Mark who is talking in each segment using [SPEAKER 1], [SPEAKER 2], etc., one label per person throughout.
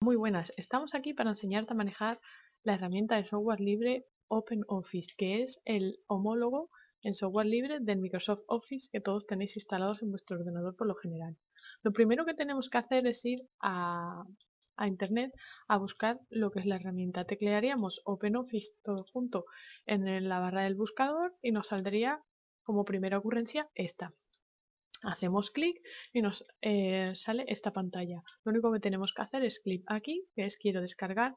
[SPEAKER 1] Muy buenas, estamos aquí para enseñarte a manejar la herramienta de software libre OpenOffice, que es el homólogo en software libre del Microsoft Office que todos tenéis instalados en vuestro ordenador por lo general. Lo primero que tenemos que hacer es ir a, internet a buscar lo que es la herramienta. Teclearíamos OpenOffice todo junto en la barra del buscador y nos saldría como primera ocurrencia esta. Hacemos clic y nos eh, sale esta pantalla. Lo único que tenemos que hacer es clic aquí, que es quiero descargar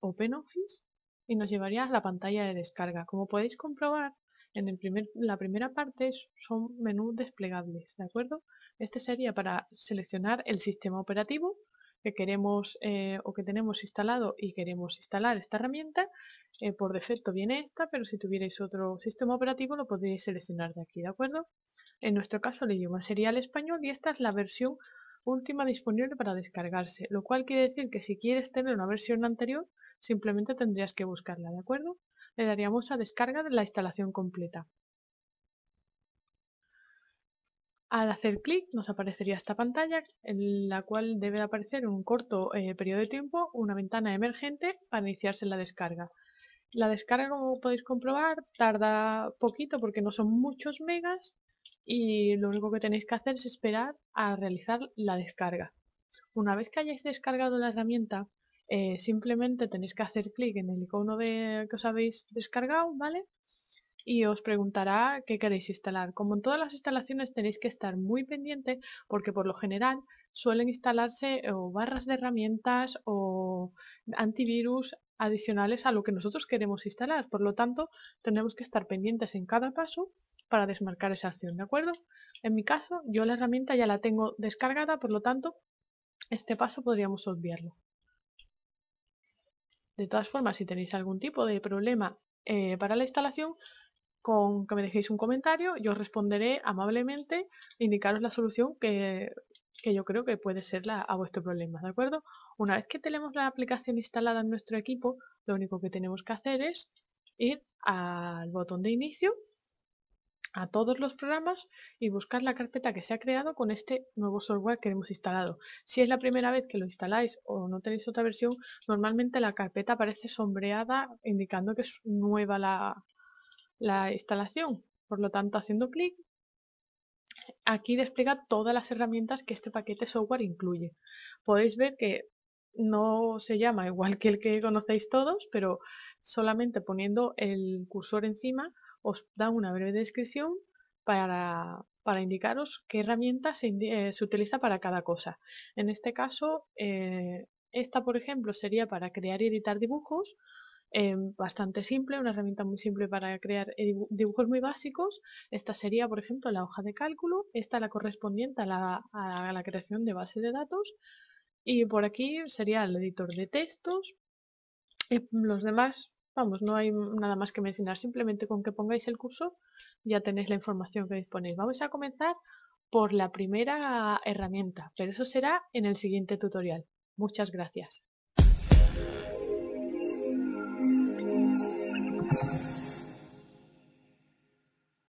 [SPEAKER 1] OpenOffice y nos llevaría a la pantalla de descarga. Como podéis comprobar, en el primer, la primera parte son menús desplegables, ¿de acuerdo? Este sería para seleccionar el sistema operativo que queremos eh, o que tenemos instalado y queremos instalar esta herramienta eh, por defecto viene esta, pero si tuvierais otro sistema operativo lo podríais seleccionar de aquí, ¿de acuerdo? En nuestro caso el idioma sería el español y esta es la versión última disponible para descargarse, lo cual quiere decir que si quieres tener una versión anterior, simplemente tendrías que buscarla, ¿de acuerdo? Le daríamos a descargar la instalación completa. Al hacer clic nos aparecería esta pantalla en la cual debe aparecer en un corto eh, periodo de tiempo una ventana emergente para iniciarse la descarga. La descarga, como podéis comprobar, tarda poquito porque no son muchos megas y lo único que tenéis que hacer es esperar a realizar la descarga. Una vez que hayáis descargado la herramienta, eh, simplemente tenéis que hacer clic en el icono de, que os habéis descargado, ¿vale? y os preguntará qué queréis instalar. Como en todas las instalaciones tenéis que estar muy pendiente porque por lo general suelen instalarse o barras de herramientas o antivirus adicionales a lo que nosotros queremos instalar. Por lo tanto, tenemos que estar pendientes en cada paso para desmarcar esa acción, ¿de acuerdo? En mi caso, yo la herramienta ya la tengo descargada, por lo tanto, este paso podríamos obviarlo. De todas formas, si tenéis algún tipo de problema eh, para la instalación, con que me dejéis un comentario, yo os responderé amablemente, indicaros la solución que que yo creo que puede ser la, a vuestro problema, ¿de acuerdo? Una vez que tenemos la aplicación instalada en nuestro equipo, lo único que tenemos que hacer es ir al botón de inicio, a todos los programas y buscar la carpeta que se ha creado con este nuevo software que hemos instalado. Si es la primera vez que lo instaláis o no tenéis otra versión, normalmente la carpeta aparece sombreada indicando que es nueva la, la instalación. Por lo tanto, haciendo clic Aquí despliega todas las herramientas que este paquete software incluye. Podéis ver que no se llama igual que el que conocéis todos, pero solamente poniendo el cursor encima os da una breve descripción para, indicaros qué herramienta eh, se, utiliza para cada cosa. En este caso, eh, esta por ejemplo sería para crear y editar dibujos, Em, bastante simple, una herramienta muy simple para crear eh, dibujos muy básicos. Esta sería, por ejemplo, la hoja de cálculo, esta la correspondiente a la, creación de base de datos. Y por aquí sería el editor de textos. Y los demás, vamos, no hay nada más que mencionar. Simplemente con que pongáis el curso ya tenéis la información que disponéis. Vamos a comenzar por la primera herramienta, pero eso será en el siguiente tutorial. Muchas gracias. Thank you.